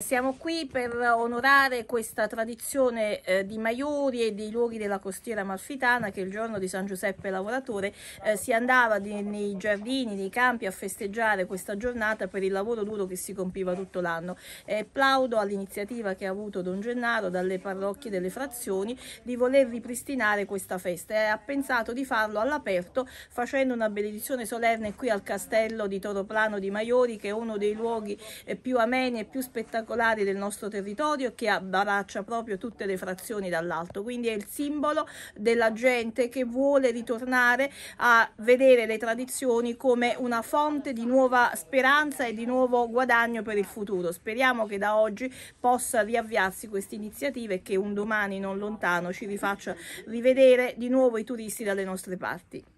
Siamo qui per onorare questa tradizione eh, di Maiori e dei luoghi della costiera amalfitana che il giorno di San Giuseppe Lavoratore eh, si andava di, nei giardini, nei campi a festeggiare questa giornata per il lavoro duro che si compiva tutto l'anno. E plaudo all'iniziativa che ha avuto Don Gennaro dalle parrocchie delle frazioni di voler ripristinare questa festa e ha pensato di farlo all'aperto facendo una benedizione solenne qui al castello di Toroplano di Maiori che è uno dei luoghi eh, più ameni e più spettacolari spettacolari del nostro territorio che abbraccia proprio tutte le frazioni dall'alto, quindi è il simbolo della gente che vuole ritornare a vedere le tradizioni come una fonte di nuova speranza e di nuovo guadagno per il futuro. Speriamo che da oggi possa riavviarsi questa iniziativa e che un domani non lontano ci rifaccia rivedere di nuovo i turisti dalle nostre parti.